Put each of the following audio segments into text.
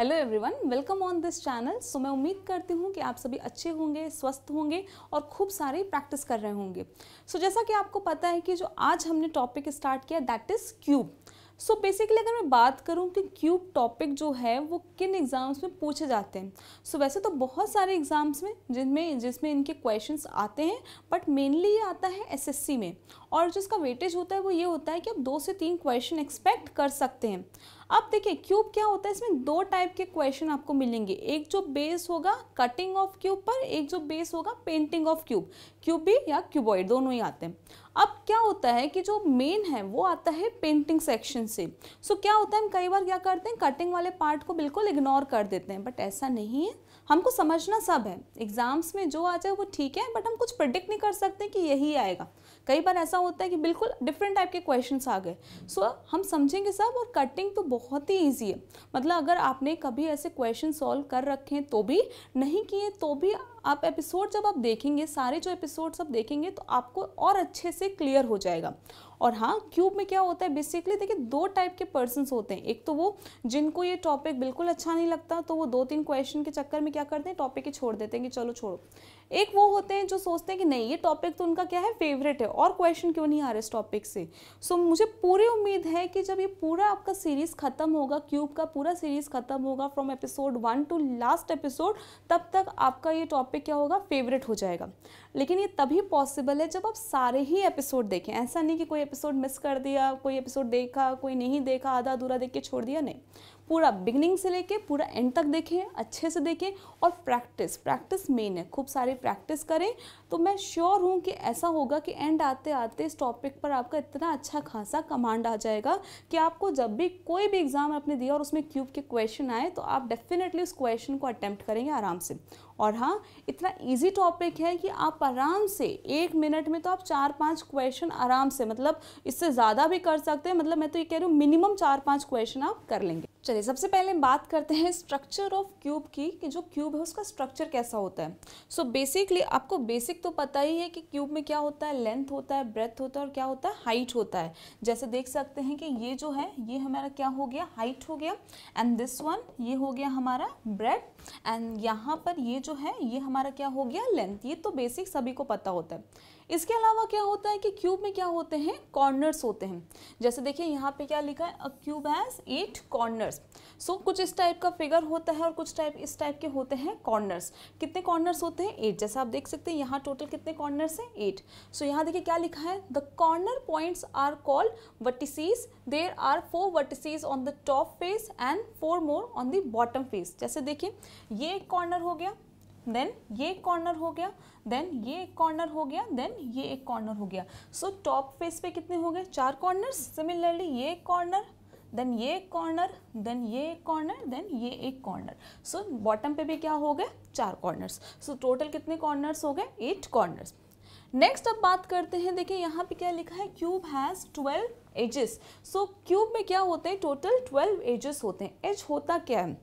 Hello everyone welcome on this channel so मैं उम्मीद करती हूँ कि आप सभी अच्छे होंगे स्वस्थ होंगे और खूब सारे प्रैक्टिस कर रहे होंगे सो so, जैसा कि आपको पता है कि जो आज हमने टॉपिक स्टार्ट किया that is cube so basically अगर मैं बात करूँ कि क्यूब टॉपिक जो है वो किन एग्ज़ाम्स में पूछे जाते हैं सो so, वैसे तो बहुत सारे एग्ज़ाम्स में जिनमें जिसमें इनके क्वेश्चन आते हैं बट मेनली ये आता है एस में और जो इसका वेटेज होता है वो ये होता है कि आप दो से तीन क्वेश्चन एक्सपेक्ट कर सकते हैं अब देखिए क्यूब क्या होता है इसमें दो टाइप के क्वेश्चन आपको मिलेंगे एक जो बेस होगा कटिंग ऑफ क्यूब पर एक जो बेस होगा पेंटिंग ऑफ क्यूब क्यूब भी या क्यूबॉइड दोनों ही आते हैं अब क्या होता है कि जो मेन है वो आता है पेंटिंग सेक्शन से सो so, क्या होता है हम कई बार क्या करते हैं कटिंग वाले पार्ट को बिल्कुल इग्नोर कर देते हैं बट ऐसा नहीं है हमको समझना सब है एग्जाम्स में जो आ जाए वो ठीक है बट हम कुछ प्रडिक्ट नहीं कर सकते कि यही आएगा कई बार ऐसा होता है कि बिल्कुल डिफरेंट टाइप के क्वेश्चन आ गए सो so, हम समझेंगे सब और कटिंग तो बहुत ही ईजी है मतलब अगर आपने कभी ऐसे क्वेश्चन सॉल्व कर रखे हैं तो भी नहीं किए तो भी आप एपिसोड जब आप देखेंगे सारे जो एपिसोड्स आप देखेंगे तो आपको और अच्छे से क्लियर हो जाएगा और हाँ क्यूब में क्या होता है बेसिकली देखिए दो टाइप के पर्सनस होते हैं एक तो वो जिनको ये टॉपिक बिल्कुल अच्छा नहीं लगता तो वो दो तीन क्वेश्चन के चक्कर में क्या करते हैं टॉपिक ही छोड़ देते हैं कि चलो छोड़ो एक वो होते हैं जो सोचते हैं कि नहीं ये टॉपिक तो उनका क्या है फेवरेट है और क्वेश्चन क्यों नहीं आ रहे इस टॉपिक से सो so, मुझे पूरी उम्मीद है कि जब ये पूरा आपका सीरीज़ ख़त्म होगा क्यूब का पूरा सीरीज़ ख़त्म होगा from episode one to last episode तब तक आपका ये टॉपिक पे क्या होगा फेवरेट हो जाएगा लेकिन ये तभी पॉसिबल है जब आप सारे ही एपिसोड देखें ऐसा नहीं कि कोई एपिसोड मिस कर दिया कोई एपिसोड देखा कोई नहीं देखा आधा अधूरा देख के छोड़ दिया नहीं पूरा बिगनिंग से लेके पूरा एंड तक देखें अच्छे से देखें और प्रैक्टिस प्रैक्टिस मेन है खूब सारी प्रैक्टिस करें तो मैं श्योर हूँ कि ऐसा होगा कि एंड आते आते इस टॉपिक पर आपका इतना अच्छा खासा कमांड आ जाएगा कि आपको जब भी कोई भी एग्ज़ाम आपने दिया और उसमें क्यूब के क्वेश्चन आए तो आप डेफिनेटली उस क्वेश्चन को अटैम्प्ट करेंगे आराम से और हाँ इतना ईजी टॉपिक है कि आप आराम से एक मिनट में तो आप चार पांच क्वेश्चन आराम से मतलब इससे ज़्यादा भी कर सकते हैं मतलब मैं तो ये कह रही हूँ मिनिमम चार पांच क्वेश्चन आप कर लेंगे चलिए सबसे पहले बात करते हैं स्ट्रक्चर ऑफ क्यूब की कि जो क्यूब है उसका स्ट्रक्चर कैसा होता है सो so बेसिकली आपको बेसिक तो पता ही है कि क्यूब में क्या होता है लेंथ होता है ब्रेथ होता है और क्या होता है हाइट होता है जैसे देख सकते हैं कि ये जो है ये हमारा क्या हो गया हाइट हो गया एंड दिस वन ये हो गया हमारा ब्रेथ एंड यहाँ पर ये जो है ये हमारा क्या हो गया लेंथ ये तो बेसिक सभी को पता होता है इसके अलावा क्या होता है कि क्यूब में क्या होते हैं कॉर्नर्स होते हैं जैसे देखिए यहाँ पे क्या लिखा है a cube has eight corners so कुछ इस टाइप का फिगर होता है और कुछ टाइप इस टाइप के होते हैं कॉर्नर्स कितने कॉर्नर्स होते हैं एट जैसे आप देख सकते हैं यहाँ टोटल कितने कॉर्नर्स हैं एट सो यहाँ देखिए क्या लिखा है the corner points are called vertices there are four vertices on the top face and four more on the bottom face जैसे देखिए ये एक कॉर्नर हो गया देन ये एक कॉर्नर हो गया देन ये एक कॉर्नर हो गया देन ये एक कॉर्नर हो गया सो टॉप फेस पे कितने हो गए चार कॉर्नर सिमिलरली ये एक कॉर्नर देन ये एक कॉर्नर देन ये एक कॉर्नर देन ये एक कॉर्नर सो बॉटम पे भी क्या हो गए चार कॉर्नर्स सो टोटल कितने कॉर्नर्स हो गए एट कॉर्नर्स नेक्स्ट अब बात करते हैं देखिए यहाँ पे क्या लिखा है cube has twelve edges so cube में क्या होते हैं टोटल ट्वेल्व एजेस होते हैं एज होता क्या है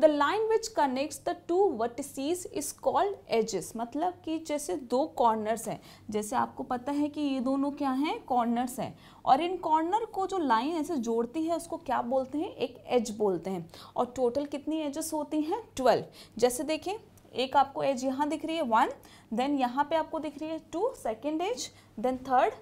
the line which connects the two sees is called edges मतलब कि जैसे दो कॉर्नर्स हैं जैसे आपको पता है कि ये दोनों क्या हैं कॉर्नर्स हैं और इन कॉर्नर को जो लाइन ऐसे जोड़ती है उसको क्या बोलते हैं एक एज बोलते हैं और टोटल कितनी एजेस होती हैं ट्वेल्व जैसे देखें एक आपको एज यहाँ दिख रही है वन देन यहाँ पे आपको दिख रही है two second edge then third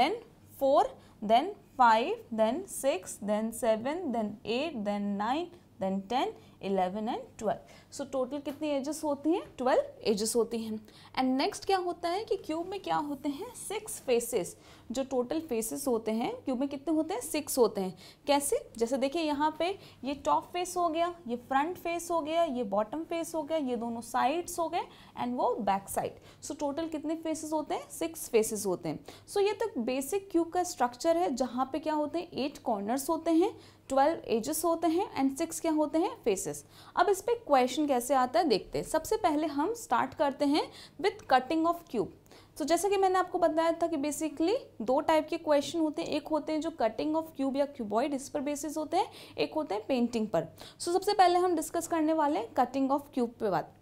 then four then five then six then seven then eight then nine then ten 11 and 12. So so, total कितनी एजेस होती हैं ट्वेल्व एजेस होती हैं एंड नेक्स्ट क्या होता है कि क्यूब में क्या होते हैं सिक्स फेसेस जो टोटल फेसेस होते हैं क्यूब में कितने होते हैं सिक्स होते हैं कैसे जैसे देखिए यहाँ पे ये टॉप फेस हो गया ये फ्रंट फेस हो गया ये बॉटम फेस हो गया ये दोनों साइड्स हो गए एंड वो बैक साइड सो टोटल कितने फेसेस होते हैं सिक्स फेसेस होते हैं सो so, ये तो बेसिक क्यूब का स्ट्रक्चर है जहाँ पे क्या होते हैं एट कॉर्नर्स होते हैं ट्वेल्व एजेस होते हैं एंड सिक्स क्या होते हैं फेसेस अब इस पर क्वेश्चन क्वेश्चन कैसे आता है देखते हैं सबसे पहले हम स्टार्ट करते हैं विथ कटिंग ऑफ क्यूब तो so, जैसा कि मैंने आपको बताया था कि बेसिकली दो टाइप के क्वेश्चन होते हैं एक होते हैं जो कटिंग ऑफ क्यूब या क्यूबॉइड इस पर बेसिस होते हैं एक होते हैं पेंटिंग पर सो so, सबसे पहले हम डिस्कस करने वाले हैं कटिंग ऑफ क्यूब पे बात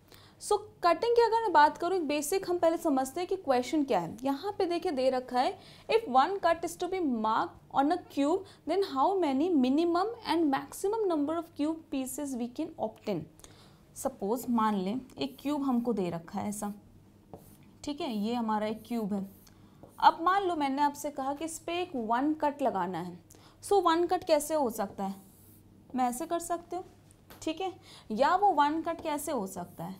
सो so, कटिंग की अगर मैं बात करूँ एक बेसिक हम पहले समझते हैं कि क्वेश्चन क्या है यहाँ पे देखिए दे रखा है if one cut is to be mark on a cube then how many minimum and maximum number of cube pieces we can obtain suppose मान लें एक क्यूब हमको दे रखा है ऐसा ठीक है ये हमारा एक क्यूब है अब मान लो मैंने आपसे कहा कि इस पर एक वन कट लगाना है सो वन कट कैसे हो सकता है मैं ऐसे कर सकती हूँ ठीक है या वो वन कट कैसे हो सकता है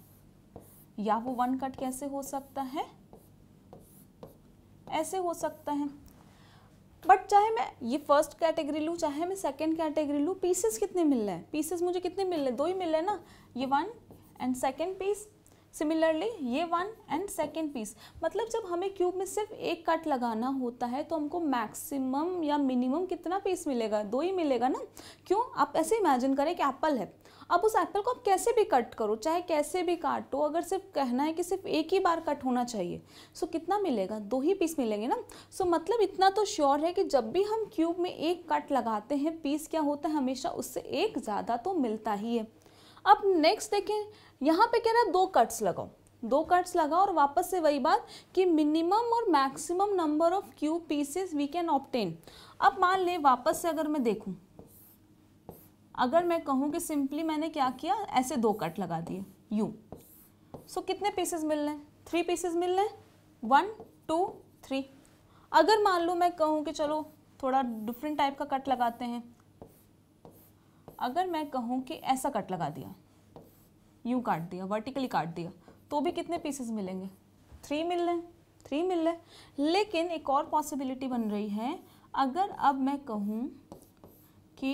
या वो वन कट कैसे हो सकता है ऐसे हो सकता है बट चाहे मैं ये फर्स्ट कैटेगरी लूँ चाहे मैं सेकेंड कैटेगरी लूँ पीसेस कितने मिल रहे हैं पीसेस मुझे कितने मिल रहे हैं दो ही मिल रहे हैं ना ये one and second piece similarly ये वन एंड सेकेंड पीस मतलब जब हमें क्यूब में सिर्फ एक कट लगाना होता है तो हमको मैक्सिमम या मिनिमम कितना पीस मिलेगा दो ही मिलेगा ना क्यों आप ऐसे इमेजिन करें कि एप्पल है अब उस एप्पल को आप कैसे भी कट करो चाहे कैसे भी काटो अगर सिर्फ कहना है कि सिर्फ एक ही बार कट होना चाहिए सो कितना मिलेगा दो ही पीस मिलेंगे ना सो मतलब इतना तो श्योर है कि जब भी हम क्यूब में एक कट लगाते हैं पीस क्या होता है हमेशा उससे एक ज़्यादा तो मिलता ही है अब नेक्स्ट देखें यहाँ पर कह रहा है दो कट्स लगाओ दो कट्स लगाओ और वापस से वही बात कि मिनिमम और maximum number of cube pieces we can obtain अब मान लें वापस से अगर मैं देखूँ अगर मैं कहूँ कि सिंपली मैंने क्या किया ऐसे दो कट लगा दिए यू सो so, कितने पीसेस मिल रहे हैं थ्री पीसेस मिल रहे हैं वन टू थ्री अगर मान लो मैं कहूँ कि चलो थोड़ा डिफरेंट टाइप का कट लगाते हैं अगर मैं कहूँ कि ऐसा कट लगा दिया यू काट दिया वर्टिकली काट दिया तो भी कितने पीसेस मिलेंगे थ्री मिल रहे हैं थ्री मिल रहे लेकिन एक और पॉसिबिलिटी बन रही है अगर अब मैं कहूँ कि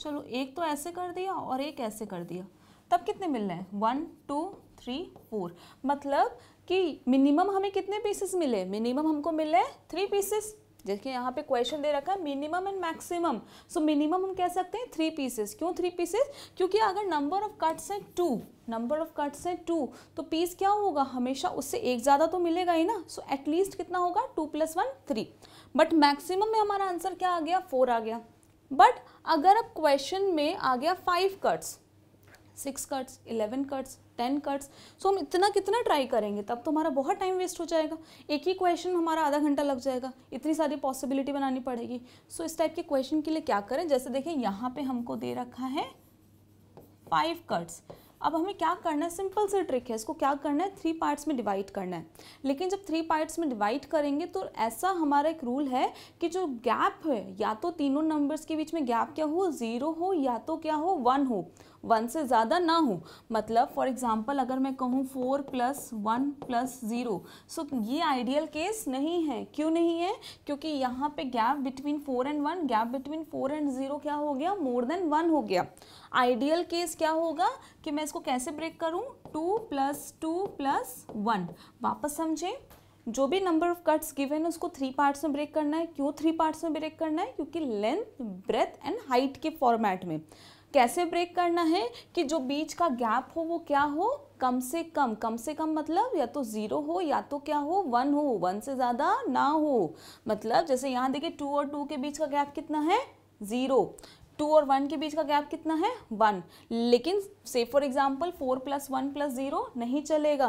चलो एक तो ऐसे कर दिया और एक ऐसे कर दिया तब कितने मिल रहे हैं वन टू थ्री फोर मतलब कि मिनिमम हमें कितने पीसेस मिले मिनिमम हमको मिले थ्री पीसेस जैसे यहाँ पे क्वेश्चन दे रखा है minimum and maximum so minimum हम कह सकते हैं थ्री पीसेस क्यों थ्री पीसेस क्योंकि अगर नंबर ऑफ कट्स हैं टू नंबर ऑफ कट्स हैं टू तो पीस क्या होगा हमेशा उससे एक ज़्यादा तो मिलेगा ही ना सो एटलीस्ट कितना होगा two plus one three but maximum में हमारा आंसर क्या आ गया फोर आ गया बट अगर अब क्वेश्चन में आ गया five cuts six cuts eleven cuts ten cuts so हम इतना कितना ट्राई करेंगे तब तो हमारा बहुत टाइम वेस्ट हो जाएगा एक ही क्वेश्चन में हमारा आधा घंटा लग जाएगा इतनी सारी पॉसिबिलिटी बनानी पड़ेगी सो so, इस टाइप के क्वेश्चन के लिए क्या करें जैसे देखें यहाँ पे हमको दे रखा है फाइव कट्स अब हमें क्या करना है सिंपल से ट्रिक है इसको क्या करना है थ्री पार्ट्स में डिवाइड करना है लेकिन जब थ्री पार्ट्स में डिवाइड करेंगे तो ऐसा हमारा एक रूल है कि जो गैप है या तो तीनों नंबर्स के बीच में गैप क्या हो ज़ीरो हो या तो क्या हो वन हो वन से ज़्यादा ना हो मतलब फॉर एग्ज़ाम्पल अगर मैं कहूँ four plus one plus zero so ये आइडियल केस नहीं है क्यों नहीं है क्योंकि यहाँ पे gap between four and one gap between four and zero क्या हो गया मोर देन वन हो गया आइडियल केस क्या होगा कि मैं इसको कैसे ब्रेक करूं two plus two plus one वापस समझे जो भी नंबर ऑफ कट्स गिवेन है उसको थ्री पार्ट्स में ब्रेक करना है क्यों थ्री पार्ट्स में ब्रेक करना है क्योंकि लेंथ ब्रेथ एंड हाइट के फॉर्मेट में कैसे ब्रेक करना है कि जो बीच का गैप हो वो क्या हो कम से कम कम से कम मतलब या तो ज़ीरो हो या तो क्या हो वन हो वन से ज़्यादा ना हो मतलब जैसे यहाँ देखिए टू और टू के बीच का गैप कितना है ज़ीरो टू और वन के बीच का गैप कितना है वन लेकिन से for example four plus one plus zero नहीं चलेगा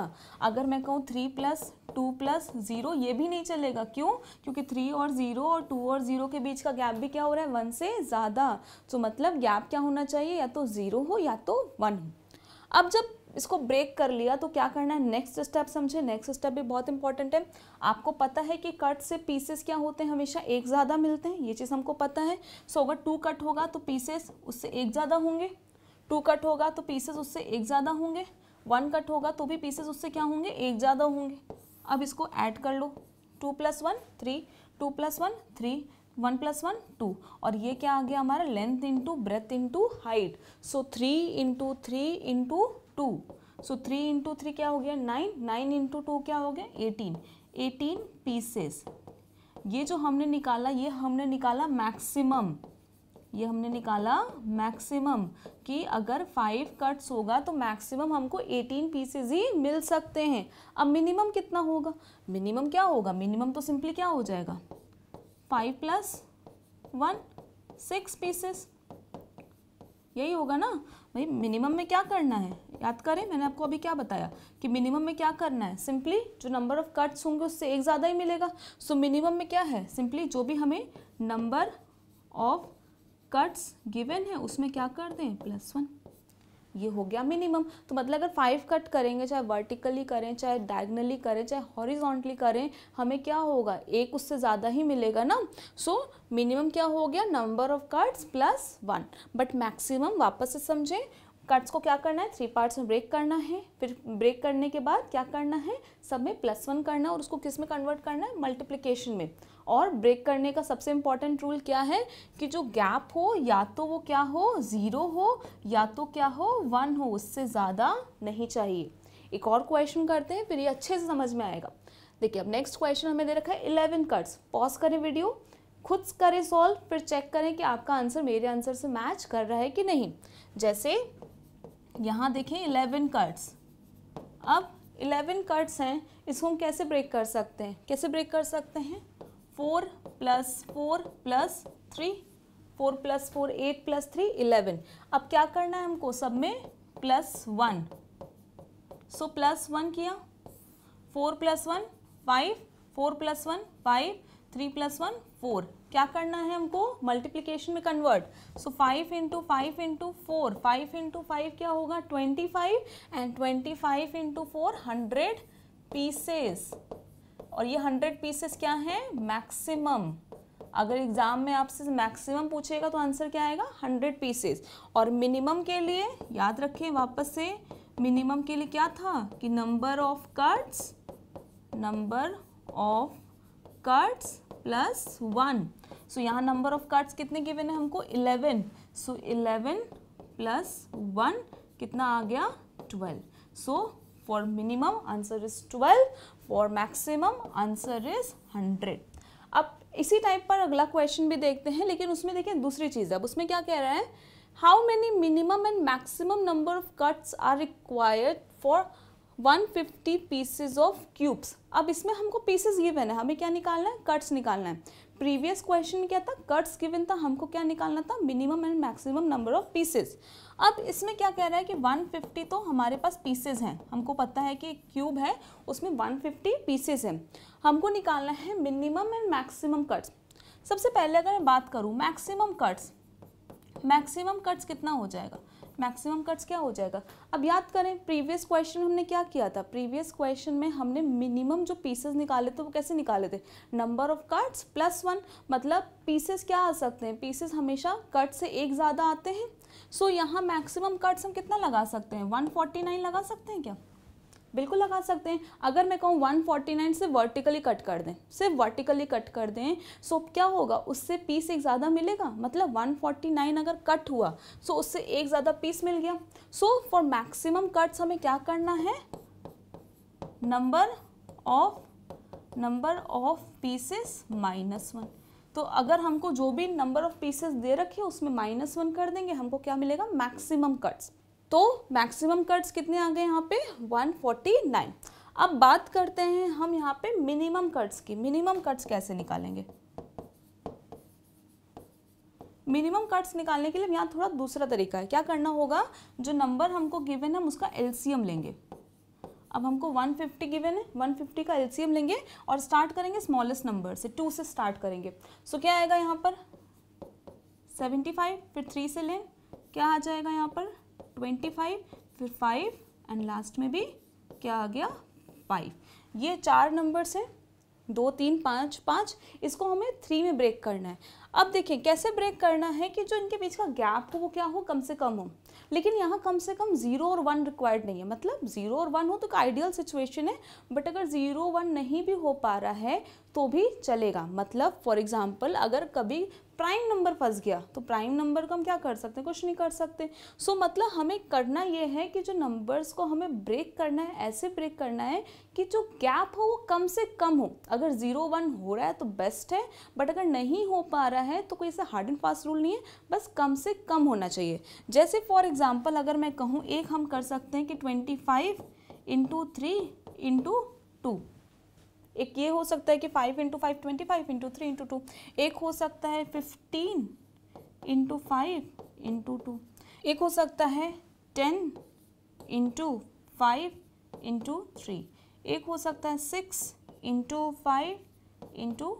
अगर मैं कहूँ three plus two plus zero ये भी नहीं चलेगा क्यों क्योंकि थ्री और ज़ीरो और टू और ज़ीरो के बीच का गैप भी क्या हो रहा है वन से ज़्यादा तो मतलब गैप क्या होना चाहिए या तो ज़ीरो हो या तो वन हो अब जब इसको ब्रेक कर लिया तो क्या करना है नेक्स्ट स्टेप समझे नेक्स्ट स्टेप भी बहुत इंपॉर्टेंट है आपको पता है कि कट से पीसेस क्या होते हैं हमेशा एक ज़्यादा मिलते हैं ये चीज़ हमको पता है सो अगर टू कट होगा तो पीसेस उससे एक ज़्यादा होंगे टू कट होगा तो पीसेस उससे एक ज़्यादा होंगे वन कट होगा तो भी पीसेस उससे क्या होंगे एक ज़्यादा होंगे अब इसको ऐड कर लो two plus one three two plus one three one plus one two और ये क्या आ गया हमारा length into breadth into height so three into three into two so three into three क्या हो गया नाइन नाइन इंटू टू क्या हो गया एटीन एटीन पीसेस ये जो हमने निकाला ये हमने निकाला मैक्सिमम ये हमने निकाला मैक्सिमम कि अगर फाइव कट्स होगा तो मैक्सिमम हमको एटीन पीसेज ही मिल सकते हैं अब मिनिमम कितना होगा मिनिमम क्या होगा मिनिमम तो सिंपली क्या हो जाएगा five plus one six pieces यही होगा ना भाई मिनिमम में क्या करना है याद करें मैंने आपको अभी क्या बताया कि मिनिमम में क्या करना है सिंपली जो नंबर ऑफ कट्स होंगे उससे एक ज़्यादा ही मिलेगा सो so, मिनिमम में क्या है सिंपली जो भी हमें नंबर ऑफ कट्स गिवन है उसमें क्या कर दें प्लस वन ये हो गया मिनिमम तो मतलब अगर फाइव कट करेंगे चाहे वर्टिकली करें चाहे डायगनली करें चाहे हॉरिजॉन्टली करें हमें क्या होगा एक उससे ज़्यादा ही मिलेगा ना सो so, मिनिमम क्या हो गया number of cuts plus one but maximum वापस से समझें कट्स को क्या करना है थ्री पार्ट्स में ब्रेक करना है फिर ब्रेक करने के बाद क्या करना है सब में प्लस वन करना है और उसको किस में कन्वर्ट करना है मल्टीप्लीकेशन में और ब्रेक करने का सबसे इम्पॉर्टेंट रूल क्या है कि जो गैप हो या तो वो क्या हो ज़ीरो हो या तो क्या हो वन हो उससे ज़्यादा नहीं चाहिए एक और क्वेश्चन करते हैं फिर ये अच्छे से समझ में आएगा देखिए अब नेक्स्ट क्वेश्चन हमें दे रखा है इलेवन कट्स पॉज करें वीडियो खुद करें सॉल्व फिर चेक करें कि आपका आंसर मेरे आंसर से मैच कर रहा है कि नहीं जैसे यहाँ देखें इलेवन कट्स अब इलेवन कट्स हैं इसको हम कैसे ब्रेक कर सकते हैं कैसे ब्रेक कर सकते हैं four plus four plus three four plus four eight plus three eleven अब क्या करना है हमको सब में plus one so plus one किया four plus one five four plus one five three plus one four क्या करना है हमको मल्टीप्लीकेशन में convert so five into five into four five into five क्या होगा twenty five and twenty five into four hundred pieces और ये hundred pieces क्या हैं मैक्सिमम अगर एग्ज़ाम में आपसे मैक्सिमम पूछेगा तो आंसर क्या आएगा हंड्रेड पीसेस और मिनिमम के लिए याद रखें वापस से मिनिमम के लिए क्या था कि number of cards number of cards plus one so यहाँ नंबर ऑफ कार्ड्स कितने गिवन है हमको eleven so eleven plus one कितना आ गया twelve so for minimum answer is twelve for maximum answer is hundred अब इसी टाइप पर अगला क्वेश्चन भी देखते हैं लेकिन उसमें देखें दूसरी चीज़ अब उसमें क्या कह रहा है how many minimum and maximum number of cuts are required for 150 pieces of cubes अब इसमें हमको पीसेज गिवन है हमें क्या निकालना है कट्स निकालना है प्रीवियस क्वेश्चन क्या था कट्स गिवन था हमको क्या निकालना था minimum and maximum number of pieces अब इसमें क्या कह रहा है कि 150 तो हमारे पास पीसेस हैं हमको पता है कि क्यूब है उसमें 150 पीसेस हैं हमको निकालना है मिनिमम एंड मैक्सिमम कट्स सबसे पहले अगर मैं बात करूँ मैक्सिमम कट्स मैक्सिमम कट्स कितना हो जाएगा मैक्सिमम कट्स क्या हो जाएगा अब याद करें प्रीवियस क्वेश्चन हमने क्या किया था प्रीवियस क्वेश्चन में हमने मिनिमम जो पीसेस निकाले थे वो कैसे निकाले थे number of cuts plus one मतलब पीसेस क्या आ सकते हैं पीसेस हमेशा कट से एक ज़्यादा आते हैं सो so, यहाँ मैक्सिमम कट्स हम कितना लगा सकते हैं 149 लगा सकते हैं क्या बिल्कुल लगा सकते हैं अगर मैं कहूँ 149 से वर्टिकली कट कर दें सिर्फ वर्टिकली कट कर दें सो क्या होगा उससे पीस एक ज़्यादा मिलेगा मतलब 149 अगर कट हुआ सो उससे एक ज़्यादा पीस मिल गया सो फॉर मैक्सिमम कट्स हमें क्या करना है number of number of pieces minus one तो अगर हमको जो भी नंबर ऑफ पीसेस दे रखे उसमें माइनस वन कर देंगे हमको क्या मिलेगा मैक्सिमम कट्स तो मैक्सिमम कट्स कितने आ गए यहाँ पे 149 अब बात करते हैं हम यहाँ पे मिनिमम कट्स की मिनिमम कट्स कैसे निकालेंगे मिनिमम कट्स निकालने के लिए यहाँ थोड़ा दूसरा तरीका है क्या करना होगा जो नंबर हमको गिवन है हम उसका एलसीएम लेंगे अब हमको 150 गिवन है 150 का एलसीएम लेंगे और स्टार्ट करेंगे स्मॉलेस्ट नंबर से टू से स्टार्ट करेंगे सो so, क्या आएगा यहाँ पर 75 फिर थ्री से लें क्या आ जाएगा यहाँ पर ट्वेंटी फाइव फिर फाइव एंड लास्ट में भी क्या आ गया फाइव ये चार नंबर्स हैं दो तीन पाँच पाँच इसको हमें थ्री में ब्रेक करना है अब देखिए कैसे ब्रेक करना है कि जो इनके बीच का गैप हो वो क्या हो कम से कम हो लेकिन यहाँ कम से कम जीरो और वन रिक्वायर्ड नहीं है मतलब जीरो और वन हो तो आइडियल सिचुएशन है बट अगर जीरो वन नहीं भी हो पा रहा है तो भी चलेगा मतलब फॉर एग्जाम्पल अगर कभी प्राइम नंबर फंस गया तो प्राइम नंबर को हम क्या कर सकते हैं कुछ नहीं कर सकते सो so, मतलब हमें करना ये है कि जो नंबर्स को हमें ब्रेक करना है ऐसे ब्रेक करना है कि जो गैप हो वो कम से कम हो अगर ज़ीरो वन हो रहा है तो बेस्ट है बट अगर नहीं हो पा रहा है तो कोई ऐसा हार्ड एंड फास्ट रूल नहीं है बस कम से कम होना चाहिए जैसे फॉर एग्ज़ाम्पल अगर मैं कहूँ एक हम कर सकते हैं कि twenty five into three into two एक ये हो सकता है कि five into five twenty five into three into two एक हो सकता है fifteen into five into two एक हो सकता है ten into five into three एक हो सकता है सिक्स इंटू फाइव इंटू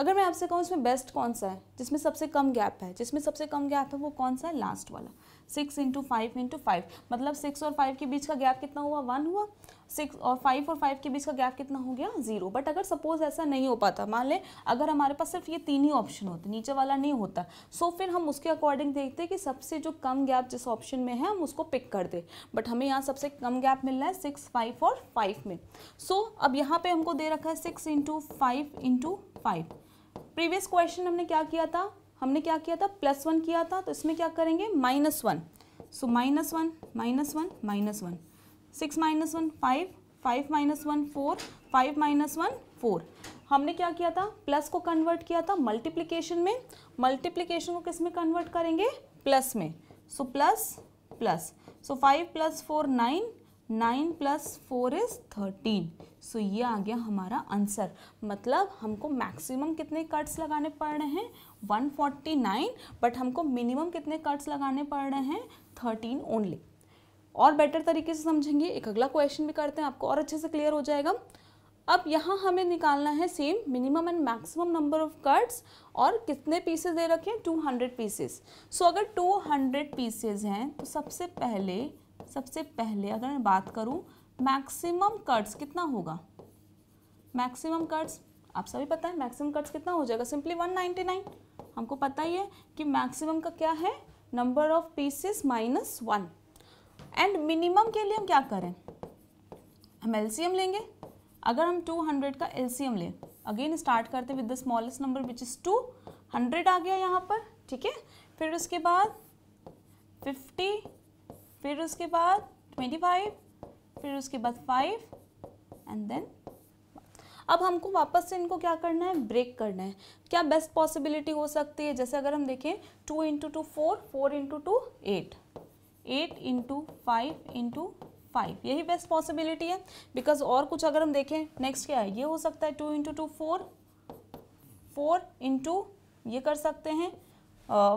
अगर मैं आपसे कहूँ इसमें बेस्ट कौन सा है जिसमें सबसे कम गैप है जिसमें सबसे कम गैप है वो कौन सा है लास्ट वाला six into five into five मतलब सिक्स और फाइव के बीच का गैप कितना हुआ वन हुआ सिक्स और फाइव और फाइव के बीच का गैप कितना हो गया जीरो बट अगर सपोज ऐसा नहीं हो पाता मान लें अगर हमारे पास सिर्फ ये तीन ही ऑप्शन होते नीचे वाला नहीं होता सो so, फिर हम उसके अकॉर्डिंग देखते कि सबसे जो कम गैप जिस ऑप्शन में है हम उसको पिक कर दे बट हमें यहाँ सबसे कम गैप मिल रहा है सिक्स फाइव और फाइव में सो so, अब यहाँ पर हमको दे रखा है six into five into five previous question हमने क्या किया था हमने क्या किया था प्लस वन किया था तो इसमें क्या करेंगे minus one so minus one minus one minus one six minus one five five minus one four five minus one four हमने क्या किया था प्लस को कन्वर्ट किया था मल्टीप्लीकेशन में मल्टीप्लीकेशन को किस में कन्वर्ट करेंगे प्लस में so plus plus so five plus four nine nine plus four is thirteen so ये आ गया हमारा आंसर मतलब हमको मैक्सिमम कितने कट्स लगाने पड़ रहे हैं वन फोर्टी नाइन बट हमको मिनिमम कितने कट्स लगाने पड़ रहे हैं थर्टीन ओनली और बेटर तरीके से समझेंगे एक अगला क्वेश्चन भी करते हैं आपको और अच्छे से क्लियर हो जाएगा अब यहाँ हमें निकालना है same minimum and maximum number of cuts और कितने पीसेज दे रखे हैं टू हंड्रेड पीसेस सो अगर टू हंड्रेड पीसेस हैं तो सबसे पहले सबसे पहले अगर मैं बात करूँ मैक्सिमम कट्स कितना होगा मैक्सिमम कट्स आप सभी पता है मैक्सिमम कट्स कितना हो जाएगा सिंपली 199 हमको पता ही है कि मैक्सिमम का क्या है number of pieces minus one and minimum के लिए हम क्या करें हम एलसीएम लेंगे अगर हम 200 का एलसीएम लें अगेन स्टार्ट करते with the smallest number which is two hundred आ गया यहाँ पर ठीक है फिर उसके बाद फिफ्टी फिर उसके बाद ट्वेंटी फाइव फिर उसके बाद फाइव एंड देन अब हमको वापस से इनको क्या करना है ब्रेक करना है क्या बेस्ट पॉसिबिलिटी हो सकती है जैसे अगर हम देखें two into two four four into two eight eight into five into five यही बेस्ट पॉसिबिलिटी है बिकॉज और कुछ अगर हम देखें नेक्स्ट क्या है ये हो सकता है two into two four four into ये कर सकते हैं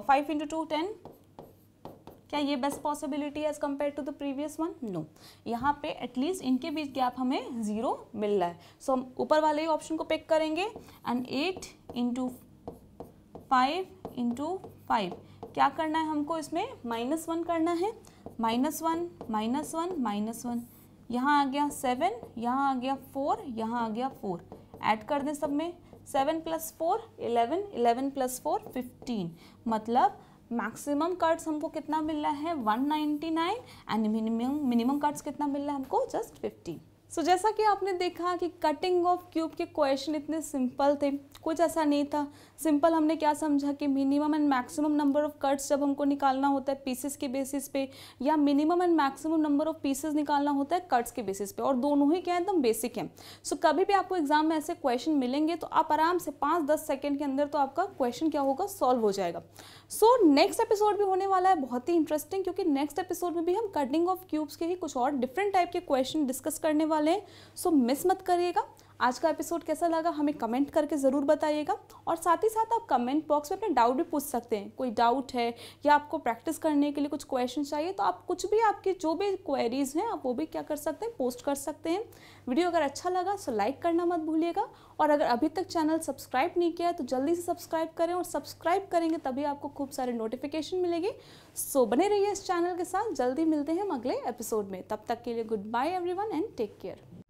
फाइव इंटू टू टेन क्या ये best possibility as compared to the previous one no यहाँ पे एटलीस्ट इनके बीच गैप हमें ज़ीरो मिल रहा है सो so, हम ऊपर वाले ऑप्शन को पिक करेंगे and eight into five into five क्या करना है हमको इसमें माइनस वन करना है minus one minus one minus one यहाँ आ गया सेवन यहाँ आ गया फोर यहाँ आ गया फोर ऐड कर दें सब में seven plus four eleven eleven plus four fifteen मतलब मैक्सिमम कट्स हमको कितना मिल रहा है 199 एंड मिनिमम मिनिमम कट्स कितना मिल रहा है हमको जस्ट 50 सो so, जैसा कि आपने देखा कि कटिंग ऑफ क्यूब के क्वेश्चन इतने सिंपल थे कुछ ऐसा नहीं था सिंपल हमने क्या समझा कि minimum and maximum number of cuts जब हमको निकालना होता है पीसेस के बेसिस पे या minimum and maximum number of pieces निकालना होता है कट्स के बेसिस पे और दोनों ही क्या एकदम बेसिक हैं सो so, कभी भी आपको एग्जाम में ऐसे क्वेश्चन मिलेंगे तो आप आराम से पाँच दस सेकेंड के अंदर तो आपका क्वेश्चन क्या होगा सॉल्व हो जाएगा सो नेक्स्ट एपिसोड भी होने वाला है बहुत ही इंटरेस्टिंग क्योंकि नेक्स्ट एपिसोड में भी हम कटिंग ऑफ क्यूब्स के ही कुछ और डिफरेंट टाइप के क्वेश्चन डिस्कस करने वाले हैं सो so, मिस मत करिएगा आज का एपिसोड कैसा लगा हमें कमेंट करके ज़रूर बताइएगा और साथ ही साथ आप कमेंट बॉक्स में अपने डाउट भी पूछ सकते हैं कोई डाउट है या आपको प्रैक्टिस करने के लिए कुछ क्वेश्चन चाहिए तो आप कुछ भी आपकी जो भी क्वेरीज हैं आप वो भी क्या कर सकते हैं पोस्ट कर सकते हैं वीडियो अगर अच्छा लगा तो लाइक करना मत भूलिएगा और अगर अभी तक चैनल सब्सक्राइब नहीं किया तो जल्दी से सब्सक्राइब करें और सब्सक्राइब करेंगे तभी आपको खूब सारे नोटिफिकेशन मिलेगी सो बने रहिए इस चैनल के साथ जल्दी मिलते हैं हम अगले एपिसोड में तब तक के लिए good bye everyone and take care